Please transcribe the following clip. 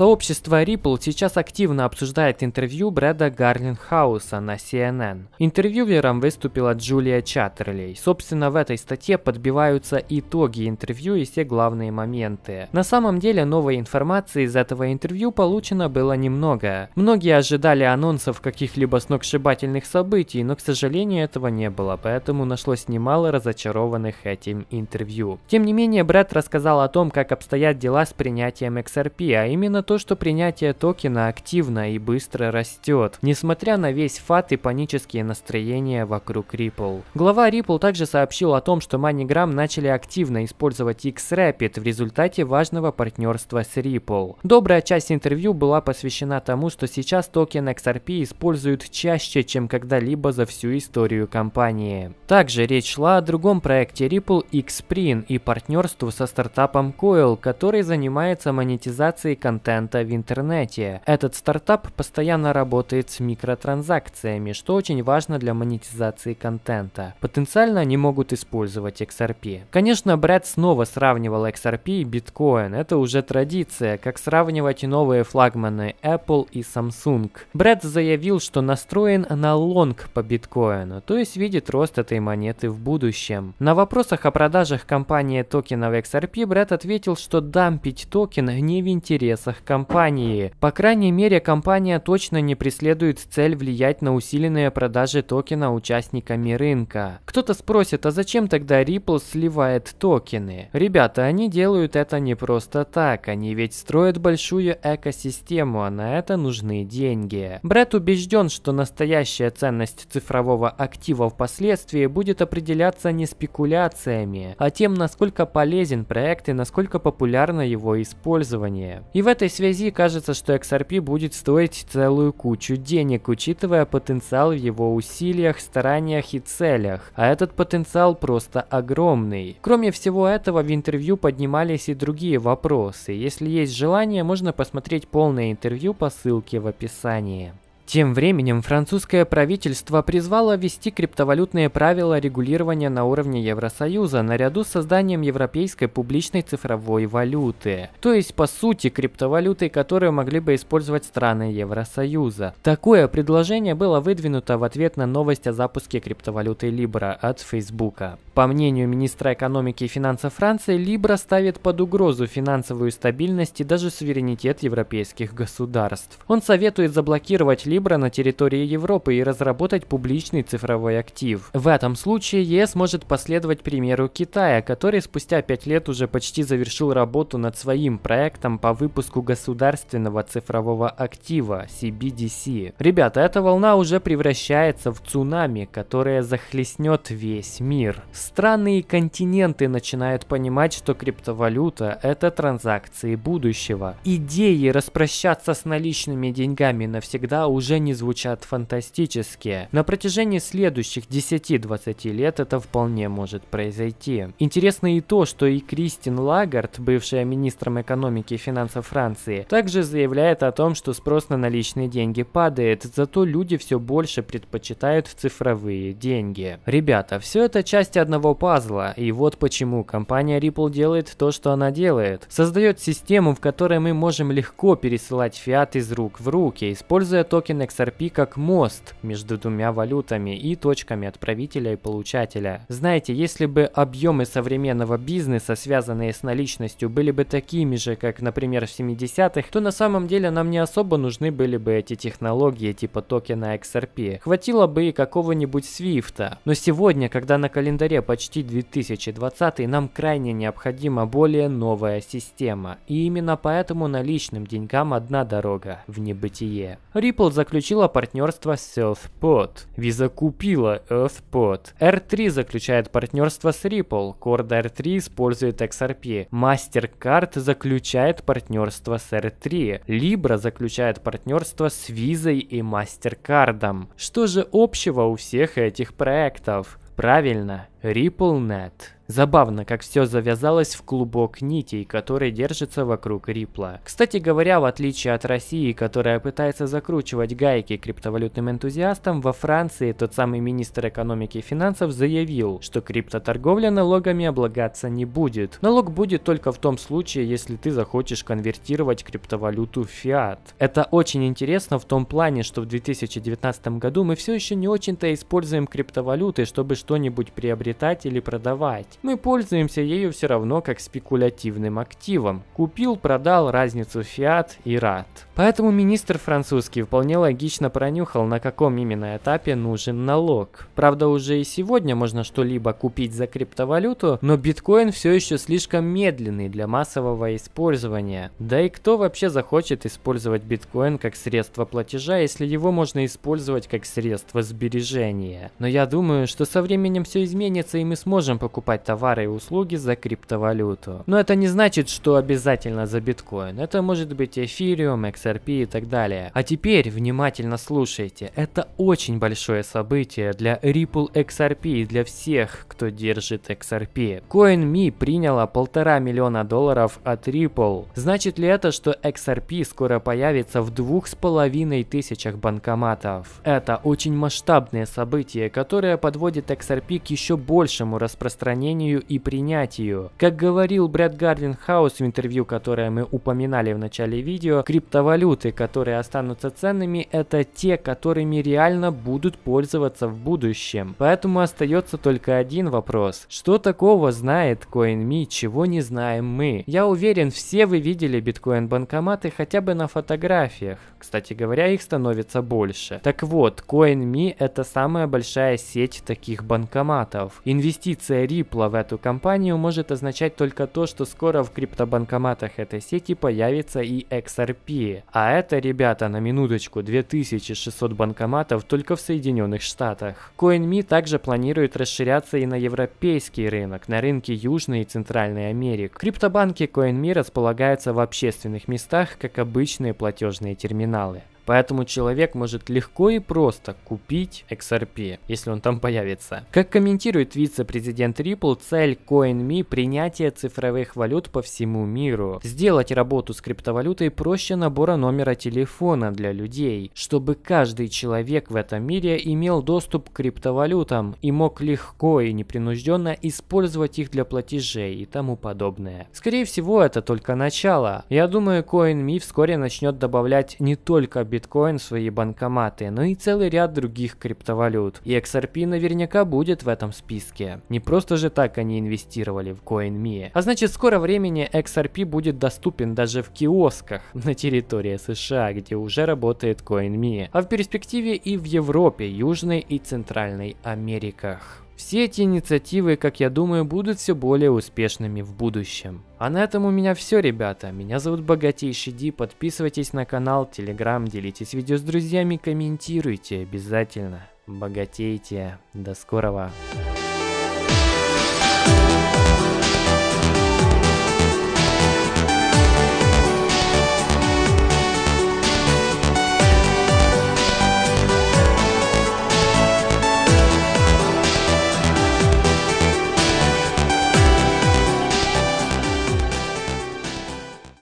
Сообщество Ripple сейчас активно обсуждает интервью Брэда Гарлинхауса на CNN. Интервьюером выступила Джулия Чаттерлей. Собственно, в этой статье подбиваются итоги интервью и все главные моменты. На самом деле, новой информации из этого интервью получено было немного. Многие ожидали анонсов каких-либо сногсшибательных событий, но, к сожалению, этого не было, поэтому нашлось немало разочарованных этим интервью. Тем не менее, Брэд рассказал о том, как обстоят дела с принятием XRP, а именно то, что принятие токена активно и быстро растет, несмотря на весь фат и панические настроения вокруг Ripple. Глава Ripple также сообщил о том, что MoneyGram начали активно использовать x в результате важного партнерства с Ripple. Добрая часть интервью была посвящена тому, что сейчас токен XRP используют чаще, чем когда-либо за всю историю компании. Также речь шла о другом проекте Ripple Xprin и партнерству со стартапом Coil, который занимается монетизацией контента контента в интернете. Этот стартап постоянно работает с микротранзакциями, что очень важно для монетизации контента. Потенциально они могут использовать XRP. Конечно, Брэд снова сравнивал XRP и биткоин. Это уже традиция, как сравнивать новые флагманы Apple и Samsung. Брэд заявил, что настроен на лонг по биткоину, то есть видит рост этой монеты в будущем. На вопросах о продажах компании токенов XRP Брэд ответил, что дампить токен не в интересах интересах компании. По крайней мере, компания точно не преследует цель влиять на усиленные продажи токена участниками рынка. Кто-то спросит, а зачем тогда Ripple сливает токены? Ребята, они делают это не просто так, они ведь строят большую экосистему, а на это нужны деньги. Брэд убежден, что настоящая ценность цифрового актива впоследствии будет определяться не спекуляциями, а тем, насколько полезен проект и насколько популярно его использование. И в этой связи кажется, что XRP будет стоить целую кучу денег, учитывая потенциал в его усилиях, стараниях и целях, а этот потенциал просто огромный. Кроме всего этого, в интервью поднимались и другие вопросы. Если есть желание, можно посмотреть полное интервью по ссылке в описании. Тем временем французское правительство призвало ввести криптовалютные правила регулирования на уровне Евросоюза наряду с созданием европейской публичной цифровой валюты, то есть по сути криптовалюты, которые могли бы использовать страны Евросоюза. Такое предложение было выдвинуто в ответ на новость о запуске криптовалюты Libra от Facebook. По мнению министра экономики и финансов Франции, Libra ставит под угрозу финансовую стабильность и даже суверенитет европейских государств. Он советует заблокировать Libra Либра на территории Европы и разработать публичный цифровой актив. В этом случае ЕС может последовать примеру Китая, который спустя 5 лет уже почти завершил работу над своим проектом по выпуску государственного цифрового актива CBDC. Ребята, эта волна уже превращается в цунами, которая захлестнет весь мир. Страны и континенты начинают понимать, что криптовалюта – это транзакции будущего. Идеи распрощаться с наличными деньгами навсегда уже не звучат фантастически. На протяжении следующих 10-20 лет это вполне может произойти. Интересно и то, что и Кристин Лагард, бывшая министром экономики и финансов Франции, также заявляет о том, что спрос на наличные деньги падает, зато люди все больше предпочитают цифровые деньги. Ребята, все это часть одного пазла, и вот почему компания Ripple делает то, что она делает. Создает систему, в которой мы можем легко пересылать фиат из рук в руки, используя токены XRP как мост между двумя валютами и точками отправителя и получателя. Знаете, если бы объемы современного бизнеса, связанные с наличностью, были бы такими же, как, например, в 70-х, то на самом деле нам не особо нужны были бы эти технологии типа токена XRP. Хватило бы и какого-нибудь свифта. Но сегодня, когда на календаре почти 2020, нам крайне необходима более новая система. И именно поэтому наличным деньгам одна дорога – в небытие. Ripple заключила партнерство с EarthPod. Visa купила EarthPod. R3 заключает партнерство с Ripple. Cord R3 использует XRP. MasterCard заключает партнерство с R3. Libra заключает партнерство с Visa и MasterCard. Что же общего у всех этих проектов? Правильно, RippleNet. Забавно, как все завязалось в клубок нитей, который держится вокруг Рипла. Кстати говоря, в отличие от России, которая пытается закручивать гайки криптовалютным энтузиастам, во Франции тот самый министр экономики и финансов заявил, что криптоторговля налогами облагаться не будет. Налог будет только в том случае, если ты захочешь конвертировать криптовалюту в фиат. Это очень интересно в том плане, что в 2019 году мы все еще не очень-то используем криптовалюты, чтобы что-нибудь приобрести приобретать или продавать. Мы пользуемся ею все равно как спекулятивным активом. Купил, продал разницу фиат и рад. Поэтому министр французский вполне логично пронюхал, на каком именно этапе нужен налог. Правда, уже и сегодня можно что-либо купить за криптовалюту, но биткоин все еще слишком медленный для массового использования. Да и кто вообще захочет использовать биткоин как средство платежа, если его можно использовать как средство сбережения? Но я думаю, что со временем все изменится изменится и мы сможем покупать товары и услуги за криптовалюту. Но это не значит, что обязательно за биткоин. Это может быть эфириум, XRP и так далее. А теперь внимательно слушайте. Это очень большое событие для Ripple XRP и для всех, кто держит XRP. CoinMe приняла полтора миллиона долларов от Ripple. Значит ли это, что XRP скоро появится в двух с половиной тысячах банкоматов? Это очень масштабное событие, которое подводит XRP к еще большему распространению и принятию. Как говорил Брэд Гарденхаус в интервью, которое мы упоминали в начале видео, криптовалюты, которые останутся ценными, это те, которыми реально будут пользоваться в будущем. Поэтому остается только один вопрос. Что такого знает CoinMe, чего не знаем мы? Я уверен, все вы видели биткоин-банкоматы хотя бы на фотографиях. Кстати говоря, их становится больше. Так вот, CoinMe это самая большая сеть таких банкоматов. Инвестиция Ripple в эту компанию может означать только то, что скоро в криптобанкоматах этой сети появится и XRP. А это, ребята, на минуточку 2600 банкоматов только в Соединенных Штатах. CoinMe также планирует расширяться и на европейский рынок, на рынке Южной и Центральной Америки. Криптобанки CoinMe располагаются в общественных местах, как обычные платежные терминалы. Поэтому человек может легко и просто купить XRP, если он там появится. Как комментирует вице-президент Ripple, цель CoinMe – принятие цифровых валют по всему миру. Сделать работу с криптовалютой проще набора номера телефона для людей, чтобы каждый человек в этом мире имел доступ к криптовалютам и мог легко и непринужденно использовать их для платежей и тому подобное. Скорее всего, это только начало. Я думаю, CoinMe вскоре начнет добавлять не только биткоин, биткоин в свои банкоматы, но ну и целый ряд других криптовалют. И XRP наверняка будет в этом списке. Не просто же так они инвестировали в CoinMe. А значит, скоро времени XRP будет доступен даже в киосках на территории США, где уже работает CoinMe, а в перспективе и в Европе, Южной и Центральной Америках. Все эти инициативы, как я думаю, будут все более успешными в будущем. А на этом у меня все, ребята. Меня зовут Богатейший Ди, подписывайтесь на канал, телеграм, делитесь видео с друзьями, комментируйте обязательно. Богатейте. До скорого.